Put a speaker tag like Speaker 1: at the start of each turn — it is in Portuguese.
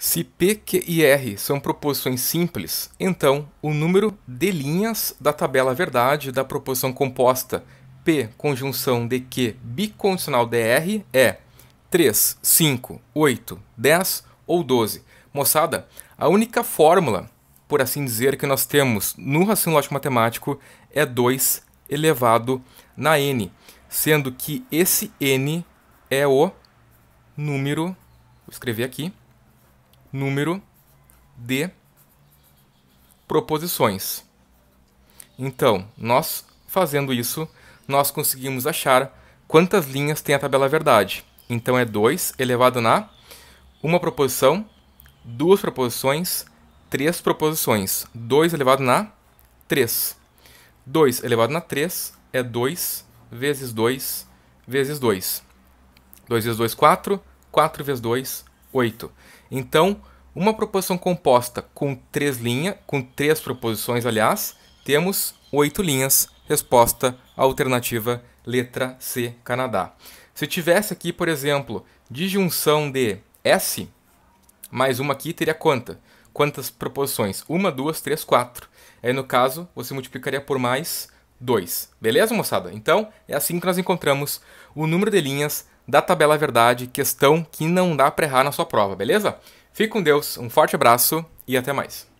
Speaker 1: Se P, Q e R são proposições simples, então o número de linhas da tabela verdade da proposição composta P conjunção de Q bicondicional de r é 3, 5, 8, 10 ou 12. Moçada, a única fórmula, por assim dizer, que nós temos no raciocínio lógico matemático é 2 elevado na n, sendo que esse n é o número, vou escrever aqui, número de proposições. Então, nós fazendo isso, nós conseguimos achar quantas linhas tem a tabela verdade. Então é 2 elevado na uma proposição, duas proposições, três proposições. 2 elevado na 3. 2 elevado na 3 é 2 vezes 2 vezes 2. 2 vezes 2, 4. 4 vezes 2, 8. Então, uma proposição composta com três linhas, com três proposições, aliás, temos oito linhas. Resposta alternativa letra C, Canadá. Se tivesse aqui, por exemplo, disjunção de S, mais uma aqui teria quanta? Quantas proposições? Uma, duas, três, quatro. Aí, no caso, você multiplicaria por mais 2. Beleza, moçada? Então, é assim que nós encontramos o número de linhas da tabela verdade, questão que não dá para errar na sua prova, beleza? Fique com Deus, um forte abraço e até mais.